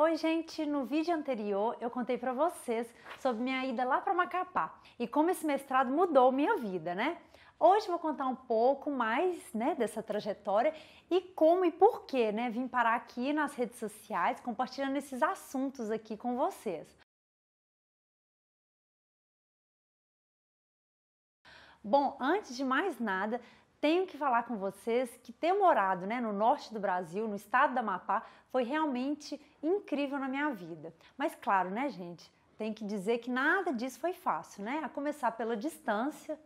Oi, gente! No vídeo anterior eu contei para vocês sobre minha ida lá para Macapá e como esse mestrado mudou minha vida, né? Hoje vou contar um pouco mais né, dessa trajetória e como e por que né, vim parar aqui nas redes sociais compartilhando esses assuntos aqui com vocês. Bom, antes de mais nada, tenho que falar com vocês que ter morado né, no norte do Brasil, no estado da Amapá, foi realmente incrível na minha vida. Mas claro, né, gente? Tem que dizer que nada disso foi fácil, né? A começar pela distância,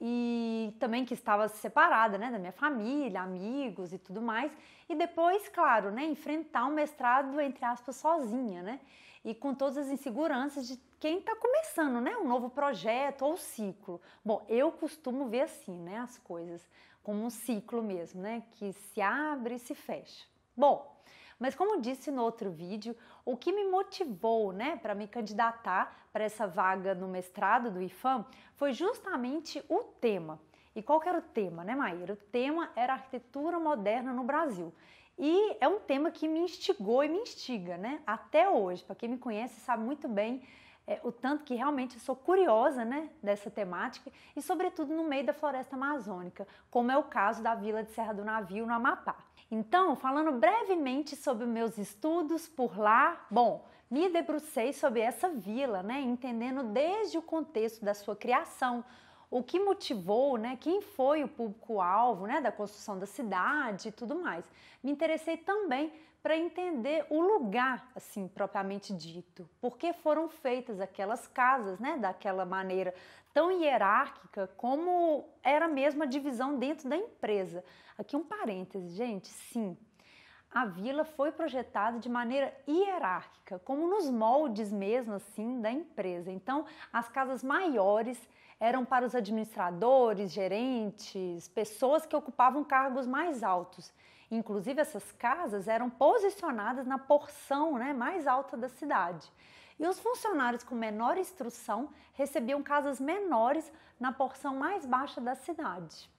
e também que estava separada, né, da minha família, amigos e tudo mais. E depois, claro, né, enfrentar um mestrado entre aspas sozinha, né? E com todas as inseguranças de quem está começando, né, um novo projeto ou ciclo. Bom, eu costumo ver assim, né, as coisas como um ciclo mesmo, né, que se abre e se fecha. Bom, mas como disse no outro vídeo, o que me motivou, né, para me candidatar para essa vaga no mestrado do IFAM foi justamente o tema. E qual era o tema, né, Maíra? O tema era arquitetura moderna no Brasil. E é um tema que me instigou e me instiga, né? Até hoje, para quem me conhece sabe muito bem é, o tanto que realmente sou curiosa né, dessa temática e, sobretudo, no meio da floresta amazônica, como é o caso da Vila de Serra do Navio, no Amapá. Então, falando brevemente sobre meus estudos por lá, bom, me debrucei sobre essa vila, né, entendendo desde o contexto da sua criação, o que motivou, né, quem foi o público-alvo né, da construção da cidade e tudo mais. Me interessei também para entender o lugar, assim, propriamente dito. Por que foram feitas aquelas casas, né, daquela maneira tão hierárquica como era mesmo a divisão dentro da empresa. Aqui um parêntese, gente, sim. A vila foi projetada de maneira hierárquica, como nos moldes mesmo assim da empresa. Então, as casas maiores eram para os administradores, gerentes, pessoas que ocupavam cargos mais altos. Inclusive, essas casas eram posicionadas na porção né, mais alta da cidade. E os funcionários com menor instrução recebiam casas menores na porção mais baixa da cidade.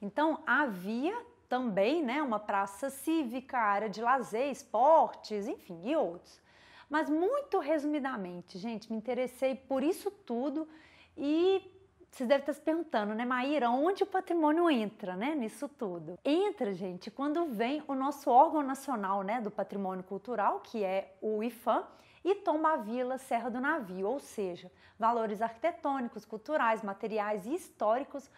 Então, havia também né, uma praça cívica, área de lazer, esportes, enfim, e outros. Mas, muito resumidamente, gente, me interessei por isso tudo e vocês devem estar se perguntando, né, Maíra, onde o patrimônio entra, né, nisso tudo? Entra, gente, quando vem o nosso órgão nacional, né, do patrimônio cultural, que é o IFAM, e Tomba a vila Serra do Navio, ou seja, valores arquitetônicos, culturais, materiais e históricos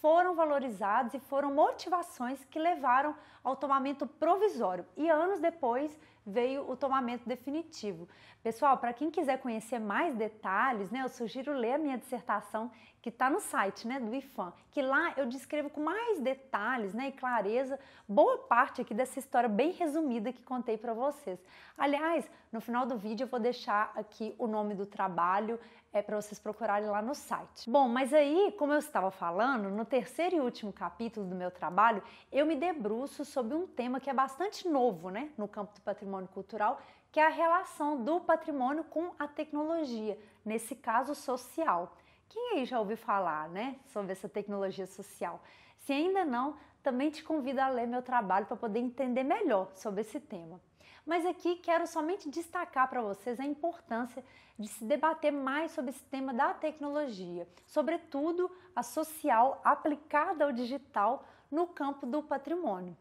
foram valorizados e foram motivações que levaram ao tomamento provisório. E anos depois veio o tomamento definitivo. Pessoal, para quem quiser conhecer mais detalhes, né, eu sugiro ler a minha dissertação que está no site né, do IFAM, que lá eu descrevo com mais detalhes né, e clareza boa parte aqui dessa história bem resumida que contei para vocês. Aliás, no final do vídeo eu vou deixar aqui o nome do trabalho é para vocês procurarem lá no site. Bom, mas aí, como eu estava falando, no terceiro e último capítulo do meu trabalho, eu me debruço sobre um tema que é bastante novo, né, no campo do patrimônio cultural, que é a relação do patrimônio com a tecnologia, nesse caso social. Quem aí já ouviu falar, né, sobre essa tecnologia social? Se ainda não, também te convido a ler meu trabalho para poder entender melhor sobre esse tema. Mas aqui quero somente destacar para vocês a importância de se debater mais sobre esse tema da tecnologia, sobretudo a social aplicada ao digital no campo do patrimônio.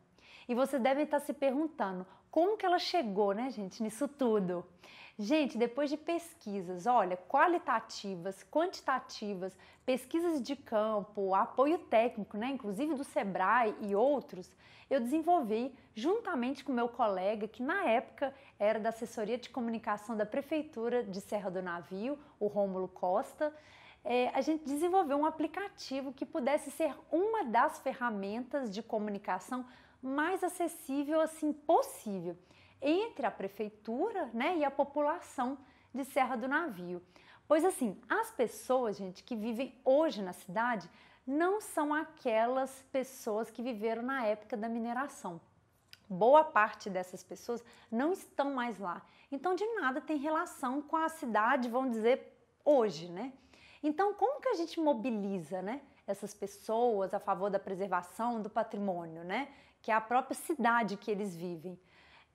E vocês devem estar se perguntando como que ela chegou, né, gente, nisso tudo. Gente, depois de pesquisas, olha, qualitativas, quantitativas, pesquisas de campo, apoio técnico, né, inclusive do Sebrae e outros, eu desenvolvi juntamente com meu colega que na época era da assessoria de comunicação da prefeitura de Serra do Navio, o Rômulo Costa, é, a gente desenvolveu um aplicativo que pudesse ser uma das ferramentas de comunicação mais acessível assim possível entre a prefeitura né, e a população de Serra do Navio. Pois assim, as pessoas, gente, que vivem hoje na cidade não são aquelas pessoas que viveram na época da mineração. Boa parte dessas pessoas não estão mais lá. Então, de nada tem relação com a cidade, vamos dizer, hoje, né? Então, como que a gente mobiliza, né? Essas pessoas a favor da preservação do patrimônio, né? Que é a própria cidade que eles vivem.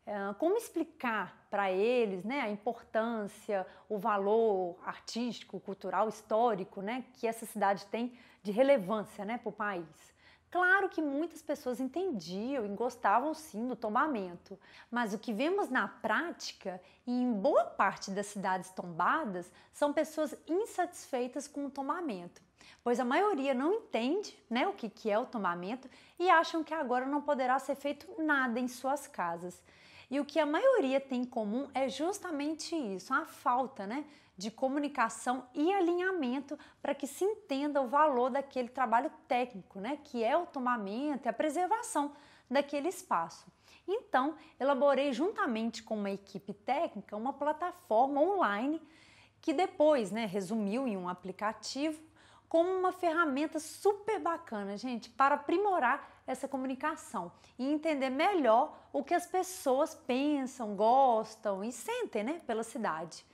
Ah, como explicar para eles né, a importância, o valor artístico, cultural, histórico né, que essa cidade tem de relevância né, para o país. Claro que muitas pessoas entendiam e gostavam sim do tombamento, mas o que vemos na prática e em boa parte das cidades tombadas são pessoas insatisfeitas com o tombamento, pois a maioria não entende né, o que, que é o tombamento e acham que agora não poderá ser feito nada em suas casas. E o que a maioria tem em comum é justamente isso, a falta né, de comunicação e alinhamento para que se entenda o valor daquele trabalho técnico, né, que é o tomamento e a preservação daquele espaço. Então, elaborei juntamente com uma equipe técnica uma plataforma online que depois né, resumiu em um aplicativo como uma ferramenta super bacana, gente, para aprimorar essa comunicação e entender melhor o que as pessoas pensam, gostam e sentem, né, pela cidade.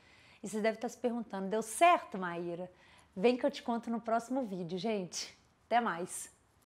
E você deve estar se perguntando, deu certo, Maíra? Vem que eu te conto no próximo vídeo, gente. Até mais!